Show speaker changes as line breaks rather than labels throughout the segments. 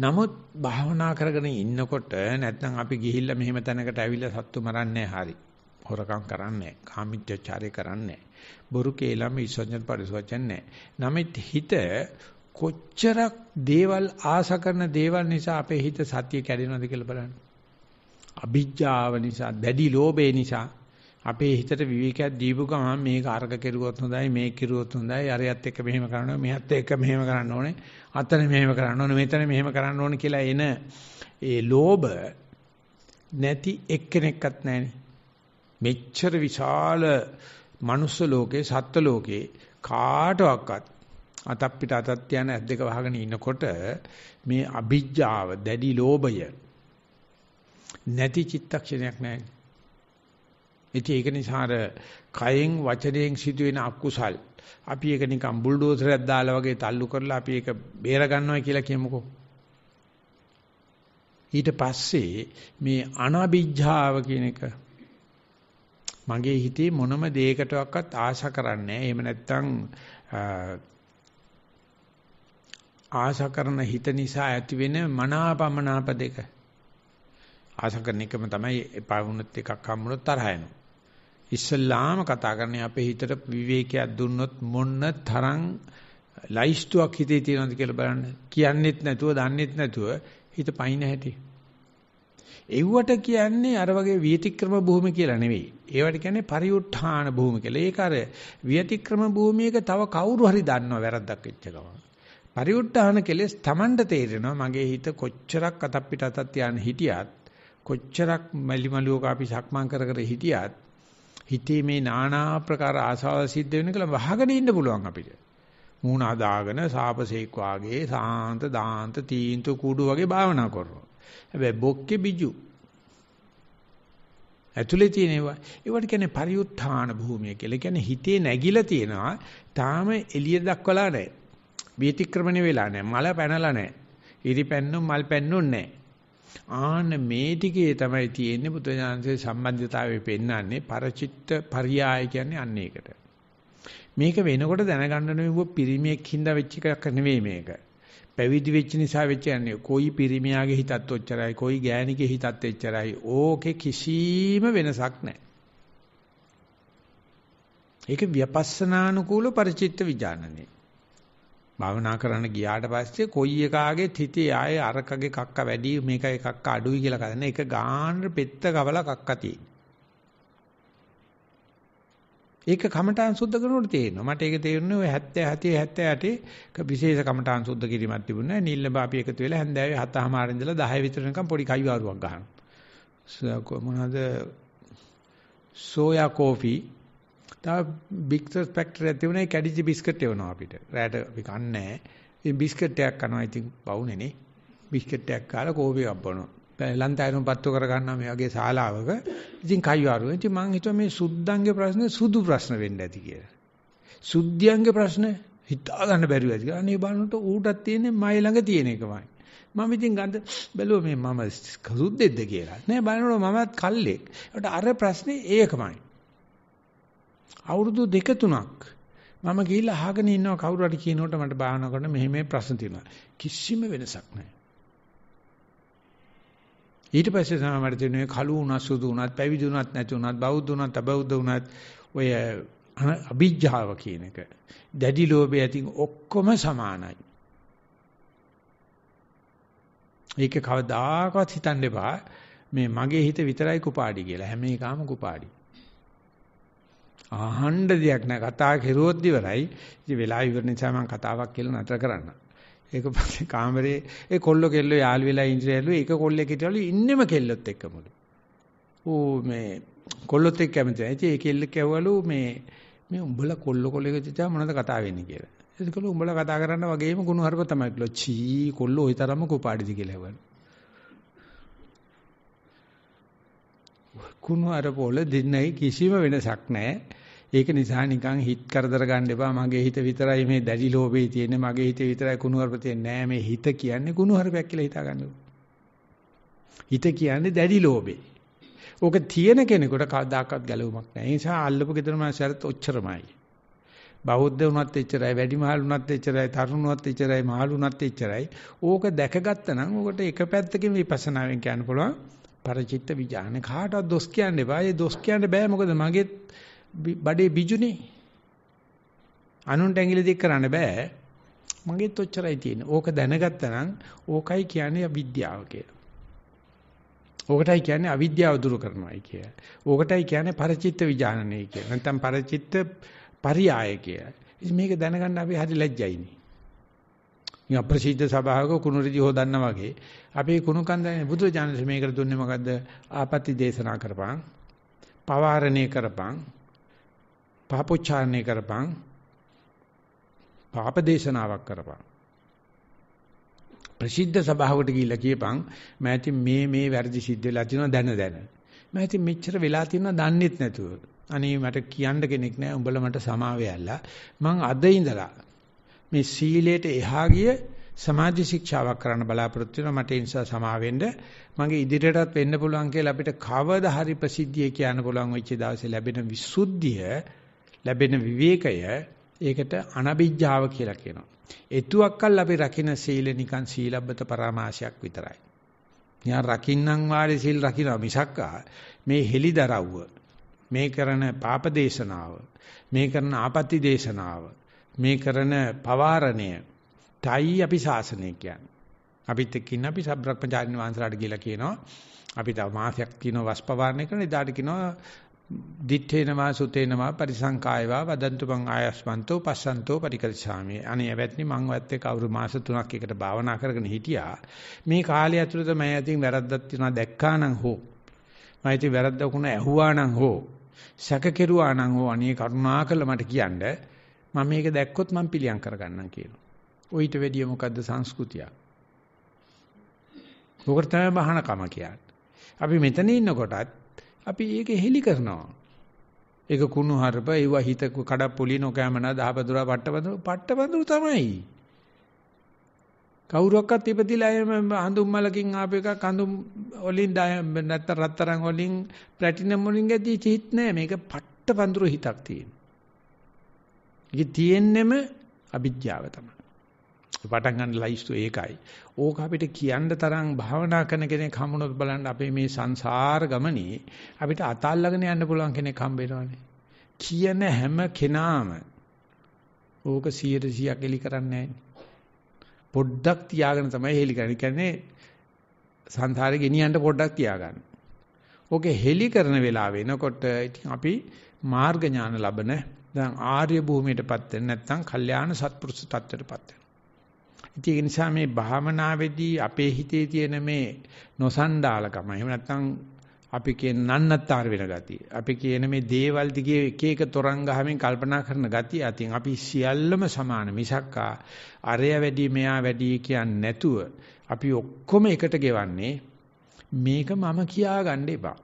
නමුත් භාවනා කරගෙන ඉන්නකොට නැත්නම් අපි ගිහිල්ලා මෙහෙම තැනකට ඇවිල්ලා සත්තු මරන්නේ හරි. හොරකම් කරන්නේ කාමීත්‍යචාරය කරන්නේ බොරු කේලම විශ්වචන පරිසවචන නැහැ. නමුත් හිත කොච්චරක් දේවල් ආශා කරන දේවල් නිසා අපේ හිත සතිය කැඩෙනවද කියලා බලන්න. අභිජ්ජාව නිසා, දැඩි ලෝභය නිසා අපේ හිතට විවේකයක් දීපු ගමන් මේක අර්ග කෙරුවොත් හොඳයි මේක කෙරුවොත් හොඳයි අරයත් එක්ක මෙහෙම කරන්න ඕනේ මෙහත් එක්ක මෙහෙම කරන්න ඕනේ අතන මෙහෙම කරන්න ඕනේ මෙතන මෙහෙම කරන්න ඕනේ කියලා එන ඒ ලෝභ නැති එක්කෙනෙක්වත් නැහැනේ මෙච්චර විශාල මනුස්ස ලෝකේ සත්ත්ව ලෝකේ කාටවත් අතක් පිට අතක් තියන ඇස් දෙක වහගෙන ඉනකොට මේ අභිජ්ජාව දැඩි ලෝභය නැති චිත්තක්ෂණයක් නැහැ ඉතින් ඒක නිසා අර කයෙන් වචනයෙන් සිදුවෙන අකුසල් අපි ඒක නිකන් බුල්ඩෝසරයක් දාලා වගේ තල්ලු කරලා අපි ඒක බේර ගන්නවා කියලා කියමුකෝ. ඊට පස්සේ මේ අනබිජ්ජාව කියන එක මගේ හිතේ මොනම දෙයකටවත් ආශා කරන්නේ නැහැ. එහෙම නැත්තම් ආශා කරන හිත නිසා ඇතිවෙන මනාපමනාප දෙක ආශා කරන එකම තමයි එපා වුණොත් එකක් හම්බුනොත් තරහ යනවා ඉස්සල්ලාම කතා කරන්නේ අපේ හිතට විවේකයක් දුන්නොත් මොන්න තරම් ලයිස්තුවක් හිතේ තියෙනවද කියලා බලන්න. කියන්නෙත් නැතුව, දන්නෙත් නැතුව හිත පයින් හැටි. එව්වට කියන්නේ අර වගේ විතික්‍රම භූමි කියලා නෙවෙයි. ඒවට කියන්නේ පරිඋත්ථාන භූමි කියලා. ඒක අර විතික්‍රම භූමියක තව කවුරු හරි දන්නව වැරද්දක් වෙච්ච ගමන්. පරිඋත්ථාන කෙලෙස් Tamanට තේරෙනවා මගේ හිත කොච්චරක් අතප්පිට අතක් තියාන හිටියත් කොච්චරක් මලිමලුවක අපි සක්මන් කර කර හිටියත් හිතේ මේ নানা ආකාර ආසාව සිද්ධ වෙන කියලා වහගෙන ඉන්න පුළුවන් අපිට. මූණ අදාගෙන සාපසේක් වාගේ සාන්ත දාන්ත තීන්තු කුඩු වගේ භාවනා කරනවා. හැබැයි බොක්කේ බිජු ඇතුලේ තියෙන ඒවා ඒවට කියන්නේ පරිඋත්ථාන භූමිය කියලා. කියන්නේ හිතේ නැగిලා තියෙනවා තාම එළිය දක්වලා නැහැ. වීතික්‍රමණය වෙලා නැහැ. මල පැනලා නැහැ. ඉරි පැන්නුම් මල් පැන්නුම් නැහැ. ආන මේ ටිකේ තමයි තියෙන්නේ බුද්ධ ඥානසේ සම්බන්ධතාවය පෙන්වන්නේ පරචිත්ත පරියාය කියන්නේ අන්න ඒකට. මේක වෙනකොට දැනගන්න නෙවෙයි පිරිමියෙක් හින්දා වෙච්ච එකක් නෙවෙයි මේක. පැවිදි වෙච්ච නිසා වෙච්ච යන්නේ කොයි පිරිමියාගේ හිතත් ඔච්චරයි කොයි ගෑණිකේ හිතත් එච්චරයි ඕකේ කිසිම වෙනසක් නැහැ. ඒක ව්‍යපස්සනානුකූල පරිචිත්ත විඥානනේ. භාවනා කරන්න ගියාට පස්සේ කොයි එකාගේ හිතේ ආයේ අරකගේ කක්ක වැඩි මේකයි කක්ක අඩුයි කියලා කරන එක ගාන පෙත්ත කවල කක්ක තියෙන. ඒක කමඨාන් සුද්ධ කරනකොට තේරෙනවා. මට ඒක තේරෙන්නේ ඔය 77 78 විශේෂ කමඨාන් සුද්ධ කිරීමක් තිබුණා. නිල්ලඹ අපි එකතු වෙලා හැන්දෑවේ 7:00 ඉඳලා 10 විතර වෙනකම් පොඩි කයිවාරුවක් ගහනවා. මොනවාද සෝයා කෝෆි තව බික්සර්ස් ෆැක්ටරියක් තිබුණා ඒ කැඩිච්ච බිස්කට් එවනවා අපිට. රැට අපි කන්නේ නැහැ. බිස්කට් එකක් කනවා ඉතින් පවුනේනේ. බිස්කට් එකක් කාලා කෝපයක් බොනවා. ලන්තයරුම් පත්තු කර ගන්නවා මේ වගේ ශාලාවක. ඉතින් කයිවාරු. ඉතින් මං හිතුවා මේ සුද්ධංගේ ප්‍රශ්නේ සුදු ප්‍රශ්න වෙන්න ඇති කියලා. සුද්ධියංගේ ප්‍රශ්නේ හිතා ගන්න බැරිව ඇති. අනේ බලන්නට ඌටත් තියෙන්නේ මයි ළඟ තියෙන එකමයි. මම ඉතින් ගඳ බැලුවා මේ මම සුද්දෙක්ද කියලා. නෑ බලනකොට මමත් කල්ලෙක්. ඒකට අර ප්‍රශ්නේ ඒකමයි. අවුරුදු දෙක තුනක් මම ගිහිල්ලා අහගෙන ඉන්නවා කවුරු හරි කියනකොට මට බාහන කරන මෙහෙම ප්‍රශ්න තියෙනවා. කිසිම වෙනසක් නැහැ. ඊට පස්සේ තමයි මට තේරෙන්නේ කළු උනත් සුදු උනත් පැවිදි උනත් නැති උනත් බෞද්ධ උනත් අබෞද්ධ උනත් ඔය අභිජ්ජාව කියන එක. දැඩි ලෝභය ඇතින් ඔක්කොම සමානයි. ඒක කවදාකවත් හිතන්න එපා. මේ මගේ හිත විතරයි කුපාඩි කියලා. හැම එකම කුපාඩි. අහන්න දෙයක් නැහැ. කතා කෙරුවොත් ඉවරයි. ඉතින් වෙලා ඉවර නිසා මම කතාවක් කියලා නතර කරන්න. ඒක පස්සේ කාමරේ ඒ කොල්ල කෙල්ල යාළු වෙලා ඉඳලා ඒක කොල්ලෙක් හිටවලු ඉන්නෙම කෙල්ලොත් එක්කමලු. ඌ මේ කොල්ලොත් එක්ක කැමති නැහැ. ඉතින් ඒ කෙල්ලෙක් ඇහුවලු මේ මේ උඹලා කොල්ල කොල්ලෙක් හිටා මොනවද කතා වෙන්නේ කියලා. ඒකලු උඹලා කතා කරන්න වගේම ගුණ හරප තමයි කියලා. චී කොල්ල ওই තරම්ම කෝපාඩිද කියලා ඇහුවලු. කුණු අර පොළ දෙන්නේ කිසිම වෙනසක් නැහැ. ඒක නිසා නිකන් හිත කරදර ගන්න එපා. මගේ හිත විතරයි මේ දැඩි ලෝභේ තියෙන්නේ. මගේ හිත විතරයි කුණුහරුප තියෙන්නේ. නෑ මේ හිත කියන්නේ කුණුහරුපයක් කියලා හිතා ගන්නකො. හිත කියන්නේ දැඩි ලෝභේ. ඕක තියෙන කෙනෙකුට කවදාකවත් ගැලවුමක් නෑ. ඒ නිසා අල්ලපු gedara මාසයත් ඔච්චරමයි. බෞද්ධ වුණත් එච්චරයි, වැඩිමහල් වුණත් එච්චරයි, තරුණ වුණත් එච්චරයි, මහල් වුණත් එච්චරයි. ඕක දැකගත්තනම් ඕකට එක පැත්තකින් විපස්සනාවෙන් කියන්න පුළුවන්. පරචිත්ත විඥාන කාටවත් දොස් කියන්න එපා. ඒ දොස් කියන්න බෑ මොකද මගේ බඩේ බිජුනේ. අනුන්ට ඇඟිලි දික් කරන්න බෑ. මගෙත් ඔච්චරයි තියෙන්නේ. ඕක දැනගත්තා නම් ඕකයි කියන්නේ අවිද්‍යාව කියලා. ඕකටයි කියන්නේ අවිද්‍යාව දුරු කරනවායි කිය. ඕකටයි කියන්නේ පරචිත්ත විඥානනයි කිය. නැත්නම් පරචිත්ත පරියාය කිය. මේක දැනගන්න අපි හරි ලැජ්ජයිනේ. මේ අප්‍රසිද්ධ සභාවක කුණුරිදි හොදන්නා වගේ අපේ කුණු කන්දේ බුදුරජාණන් මේකට දුන්නේ මොකද්ද? ආපත්‍ති දේශනා කරපන්. පවාරණය කරපන්. පාපොච්චාරණය කරපන් පාප දේශනාවක් කරපන් ප්‍රසිද්ධ සභාවකට ගිහිල්ලා කියපන් මම ඉතින් මේ මේ වැරදි සිද්ධ වෙලා තියෙනවා දැන දැන මම ඉතින් මෙච්චර වෙලා තියෙනවා දන්නේත් නැතුව අනේ මට කියන්න කෙනෙක් නැහැ උඹලා මට සමාවෙයලා මං අද ඉඳලා මේ සීලයට එහා ගිය සමාධි ශික්ෂාවක් කරන්න බලාපොරොත්තු වෙනවා මට ඒ නිසා සමා වෙන්න මගේ ඉදිරියටත් වෙන්න පුළුවන් කියලා අපිට කවදා හරි ප්‍රසිද්ධිය කියන්න පුළුවන් වෙච්ච දවසේ ලැබෙන විසුද්ධිය ලැබෙන විවේකය ඒකට අනබිජ්ජාව කියලා කියනවා. එතුවක්කල් අපි රකින්න සීල නිකන් සීලබ්බත පරාමාශයක් විතරයි. න්යා රකින්නම් වාරේ සීල් රකින්න මිසක්කා මේ හෙලිදරව්ව මේ කරන පාප දේශනාව මේ කරන ආපත්‍ති දේශනාව මේ කරන පවාරණය තයි අපි ශාසනය කියන්නේ. අපිත් එක්ක ඉන්න අපි සබ්‍රක්මචාරින් වහන්සලාට කියලා කියනවා අපි තව මාසයක් කියනවා වස්පවාරණය කරන එදාට කියනවා දිත්තේනවා සුතේනවා පරිසංකායවා වදන්තු මං ආයස්මන්තෝ පස්සන්තෝ පරිකල්සාමි අනේ වැත්නි මං වැත්තේ කවුරු මාස 3ක් එකට භාවනා කරගෙන හිටියා මේ කාලය ඇතුළත මම ඇතින් වැරද්දක් තියෙනවා දැක්කා නම් හෝ මම ඇතින් වැරද්දක් වුණා ඇහුවා නම් හෝ සැක කෙරුවා නම් හෝ අනේ කරුණාකර මට කියන්න මම මේක දැක්කොත් මම පිළියම් කරගන්නම් කියනවා ඔయిత වැඩිය මොකද්ද සංස්කෘතිය ඔකට තමයි බහනකම කියන්නේ අපි මෙතන ඉන්නකොටත් අපි ඒක හෙලි කරනවා. ඒක කුණු හරප, ඒව හිත කඩප්පොලි නොකෑමන දහපදුරා පට්ටබඳුරු පට්ටබඳුරු තමයි. කවුරක්වත් ඉපදිලා එහෙම හඳුම් මලකින් ආපු එකක් හඳුම් වලින් නැත්තම් රත්තරන් වලින් ප්ලැටිනම් වලින් ගැදී චීත් නෑ මේක පට්ටබඳුරු හිතක් තියෙනවා. ඒක තියෙන්නෙම අවිද්‍යාව තමයි. පටන් ගන්න ලයිස්තු ඒකයි. ඕක අපිට කියන්න තරම් භාවනා කරන කෙනෙක් හම්බුනොත් බලන්න අපේ මේ සංසාර ගමනේ අපිට අතල්ලාගෙන යන්න පුළුවන් කෙනෙක් හම්බ කියන හැම කෙනාම ඕක 100%ක් එලි කරන්නේ පොඩ්ඩක් තියාගෙන තමයි හෙලි කරන්නේ. කියන්නේ සංසාරේ ගෙනියන්න පොඩ්ඩක් තියාගන්න. ඕකේ හෙලි කරන වෙලාව වෙනකොට ඉතින් අපි මාර්ග ඥාන ලබන දැන් ආර්ය භූමියටපත් වෙන්නේ නැත්නම් කල්යාණ සත්පුරුෂ තත්ත්වයටපත් වෙනවා. ඉතින් ඒ නිසා මේ භාවනාවේදී අපේ හිතේ තියෙන මේ නොසන්ඩාලකම එහෙම නැත්නම් අපි කියන නන්නත්තර වෙන ගතිය. අපි කියන මේ දේවල් දිගේ එක එක තොරන් ගහමින් කල්පනා කරන ගතිය අතින් අපි සියල්ලම සමාන මිසක්කා අරය වැඩි මෙයා වැඩි කියන්නේ නැතුව අපි ඔක්කොම එකට ගෙවන්නේ මේක මම කියාගන්න එපා.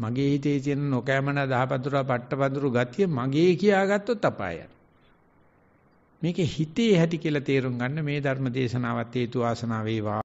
මගේ හිතේ තියෙන නොකෑමන දහපතුරා පට්ටපතුරු ගතිය මගේ කියාගත්තොත් අපායයි. මේකේ හිතේ හැටි කියලා තේරුම් ගන්න මේ ධර්ම දේශනාවත් හේතු ආසනාව වේවා